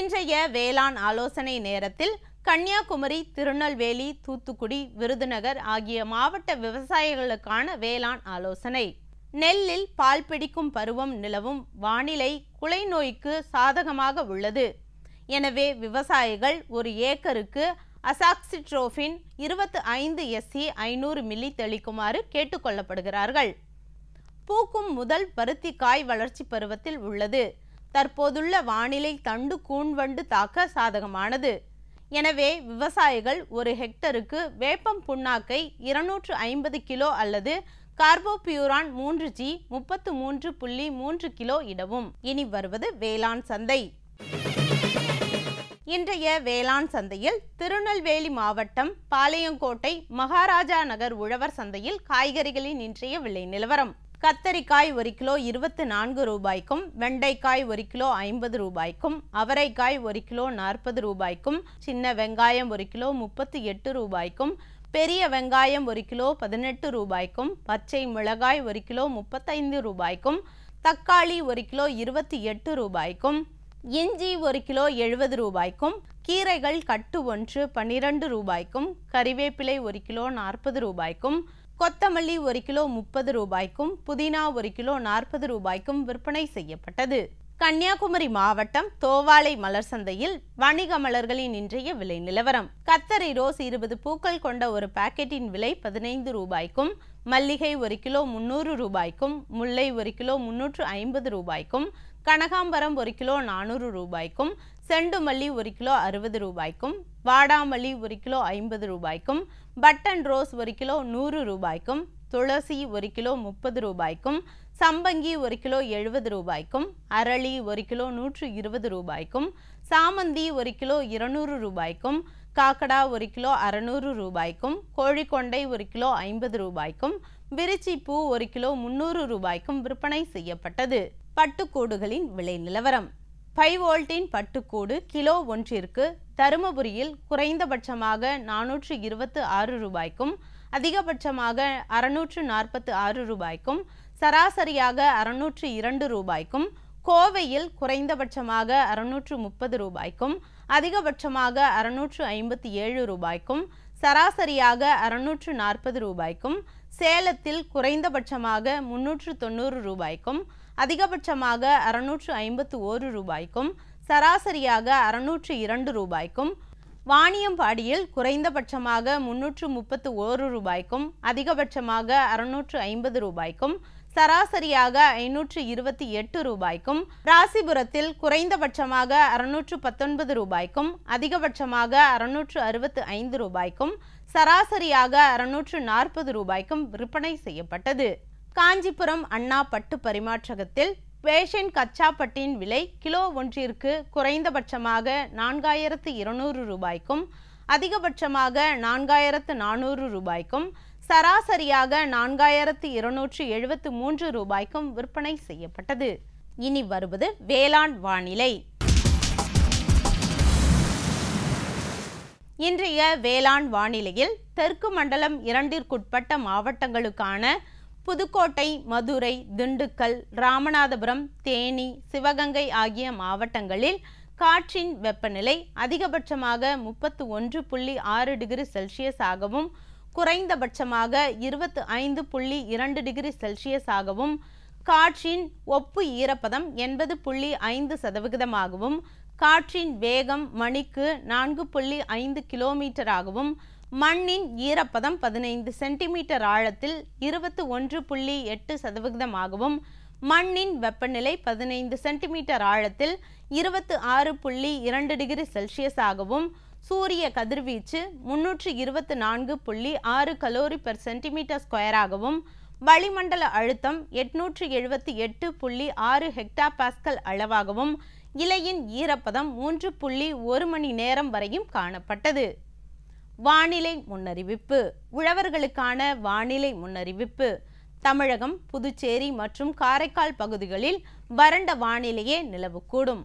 இன்றைய வேளாண் ஆலோசனை நேரத்தில் கன்னியாகுமரி திருநெல்வேலி தூத்துக்குடி விருதுநகர் ஆகிய மாவட்ட விவசாயிகளுக்கான வேளாண் ஆலோசனை நெல்லில் பால் பிடிக்கும் பருவம் நிலவும் வானிலை குலை நோய்க்கு சாதகமாக உள்ளது எனவே விவசாயிகள் ஒரு ஏக்கருக்கு அசாக்சிட்ரோஃபின் இருபத்து ஐந்து எஸ்சி ஐநூறு மில்லி தெளிக்குமாறு கேட்டுக்கொள்ளப்படுகிறார்கள் பூக்கும் முதல் பருத்தி காய் வளர்ச்சி பருவத்தில் உள்ளது தற்போதுள்ள வானிலை தண்டு கூண்வண்டு தாக்க சாதகமானது எனவே விவசாயிகள் ஒரு ஹெக்டருக்கு வேப்பம் புண்ணாக்கை இருநூற்று ஐம்பது கிலோ அல்லது கார்போபியூரான் மூன்று ஜி முப்பத்து மூன்று புள்ளி மூன்று கிலோ இடவும் இனி வருவது வேளாண் சந்தை இன்றைய வேளாண் சந்தையில் திருநெல்வேலி மாவட்டம் பாளையங்கோட்டை மகாராஜா நகர் உழவர் சந்தையில் காய்கறிகளின் இன்றைய விலை நிலவரம் கத்தரிக்காய் ஒரு கிலோ இருபத்தி நான்கு ரூபாய்க்கும் வெண்டைக்காய் ஒரு கிலோ ஐம்பது ரூபாய்க்கும் அவரைக்காய் ஒரு கிலோ நாற்பது ரூபாய்க்கும் சின்ன வெங்காயம் ஒரு கிலோ முப்பத்தி எட்டு ரூபாய்க்கும் பெரிய வெங்காயம் ஒரு கிலோ பதினெட்டு ரூபாய்க்கும் பச்சை மிளகாய் ஒரு கிலோ முப்பத்தைந்து ரூபாய்க்கும் தக்காளி ஒரு கிலோ இருபத்தி எட்டு ரூபாய்க்கும் இஞ்சி ஒரு கிலோ எழுபது ரூபாய்க்கும் கீரைகள் கட்டு ஒன்று பன்னிரண்டு ரூபாய்க்கும் கறிவேப்பிலை ஒரு கிலோ நாற்பது ரூபாய்க்கும் கொத்தமல்லி ஒரு கிலோ முப்பது ரூபாய்க்கும் புதினா ஒரு கிலோ நாற்பது ரூபாய்க்கும் விற்பனை செய்யப்பட்டது கன்னியாகுமரி மாவட்டம் தோவாளை மலர் சந்தையில் வணிக மலர்களின் இன்றைய விலை நிலவரம் கத்தரி ரோஸ் இருபது பூக்கள் கொண்ட ஒரு பாக்கெட்டின் விலை பதினைந்து ரூபாய்க்கும் மல்லிகை ஒரு கிலோ முன்னூறு ரூபாய்க்கும் முல்லை ஒரு கிலோ முன்னூற்று ஐம்பது ரூபாய்க்கும் கனகாம்பரம் ஒரு கிலோ நானூறு ரூபாய்க்கும் செண்டுமல்லி ஒரு கிலோ அறுபது ரூபாய்க்கும் வாடாமல்லி ஒரு கிலோ ஐம்பது ரூபாய்க்கும் பட்டன் ரோஸ் ஒரு கிலோ நூறு ரூபாய்க்கும் துளசி ஒரு கிலோ முப்பது ரூபாய்க்கும் சம்பங்கி ஒரு கிலோ எழுபது ரூபாய்க்கும் அரளி ஒரு கிலோ நூற்று இருபது ரூபாய்க்கும் சாமந்தி ஒரு கிலோ இருநூறு ரூபாய்க்கும் காக்கடா ஒரு கிலோ அறநூறு ரூபாய்க்கும் கோழிக்கொண்டை ஒரு கிலோ ஐம்பது ரூபாய்க்கும் விரிச்சி பூ ஒரு கிலோ முன்னூறு ரூபாய்க்கும் விற்பனை செய்யப்பட்டது பட்டுக்கூடுகளின் விலை நிலவரம் பைவோல்ட்டின் பட்டுக்கூடு கிலோ ஒன்றிற்கு தருமபுரியில் குறைந்தபட்சமாக நானூற்று இருபத்து ஆறு ரூபாய்க்கும் அதிகபட்சமாக அறுநூற்று நாற்பத்து ஆறு ரூபாய்க்கும் சராசரியாக அறுநூற்று இரண்டு ரூபாய்க்கும் கோவையில் குறைந்தபட்சமாக அறுநூற்று முப்பது ரூபாய்க்கும் அதிகபட்சமாக அறுநூற்று ஐம்பத்தி ஏழு ரூபாய்க்கும் சராசரியாக அறுநூற்று நாற்பது ரூபாய்க்கும் சேலத்தில் குறைந்தபட்சமாக முன்னூற்று தொண்ணூறு ரூபாய்க்கும் அதிகபட்சமாக அறுநூற்று ஐம்பத்து ஓரு ரூபாய்க்கும் சராசரியாக அறுநூற்று இரண்டு ரூபாய்க்கும் வாணியம்பாடியில் குறைந்தபட்சமாக முன்னூற்று முப்பத்து ஓரு ரூபாய்க்கும் அதிகபட்சமாக அறுநூற்று ஐம்பது ரூபாய்க்கும் சராசரியாக ஐநூற்று இருபத்தி எட்டு ரூபாய்க்கும் ராசிபுரத்தில் குறைந்தபட்சமாக அறுநூற்று பத்தொன்பது ரூபாய்க்கும் அதிகபட்சமாக அறுநூற்று அறுபத்து ஐந்து ரூபாய்க்கும் சராசரியாக அறுநூற்று நாற்பது ரூபாய்க்கும் விற்பனை செய்யப்பட்டது காஞ்சிபுரம் அண்ணா பட்டு பரிமாற்றகத்தில் பேஷன் கச்சாப்பட்டின் விலை கிலோ ஒன்றிற்கு குறைந்தபட்சமாக நான்காயிரத்து இருநூறு ரூபாய்க்கும் அதிகபட்சமாக நான்காயிரத்து நானூறு ரூபாய்க்கும் சராசரியாக நான்காயிரத்து இருநூற்றி எழுபத்து மூன்று ரூபாய்க்கும் விற்பனை செய்யப்பட்டது இனி வருவது வேளாண் வானிலை இன்றைய வேளாண் வானிலையில் தெற்கு மண்டலம் இரண்டிற்குட்பட்ட மாவட்டங்களுக்கான புதுக்கோட்டை மதுரை திண்டுக்கல் ராமநாதபுரம் தேனி சிவகங்கை ஆகிய மாவட்டங்களில் காற்றின் வெப்பநிலை அதிகபட்சமாக முப்பத்து ஒன்று புள்ளி ஆறு டிகிரி செல்சியஸ் ஆகவும் குறைந்தபட்சமாக இருபத்தி ஐந்து புள்ளி இரண்டு டிகிரி ஆகவும் காற்றின் ஒப்பு ஈரப்பதம் எண்பது புள்ளி ஐந்து சதவிகிதமாகவும் காற்றின் வேகம் மணிக்கு நான்கு புள்ளி ஐந்து கிலோமீட்டராகவும் மண்ணின் ஈரப்பதம் பதினைந்து சென்டிமீட்டர் ஆழத்தில் இருபத்தி ஒன்று புள்ளி எட்டு சதவிகிதமாகவும் மண்ணின் வெப்பநிலை பதினைந்து சென்டிமீட்டர் ஆழத்தில் இருபத்து ஆறு புள்ளி இரண்டு டிகிரி செல்சியஸாகவும் சூரிய கதிர்வீச்சு முன்னூற்றி இருபத்தி நான்கு புள்ளி ஆறு கலோரி பெர் சென்டிமீட்டர் ஸ்கொயராகவும் வளிமண்டல அழுத்தம் எட்நூற்றி எழுபத்தி எட்டு புள்ளி ஆறு ஹெக்டா பாஸ்கல் அளவாகவும் இலையின் ஈரப்பதம் மூன்று புள்ளி ஒரு மணி நேரம் வரையும் காணப்பட்டது வானிலை முன்னறிவிப்பு உழவர்களுக்கான வானிலை முன்னறிவிப்பு தமிழகம் புதுச்சேரி மற்றும் காரைக்கால் பகுதிகளில் வறண்ட வானிலையே நிலவுக்கூடும்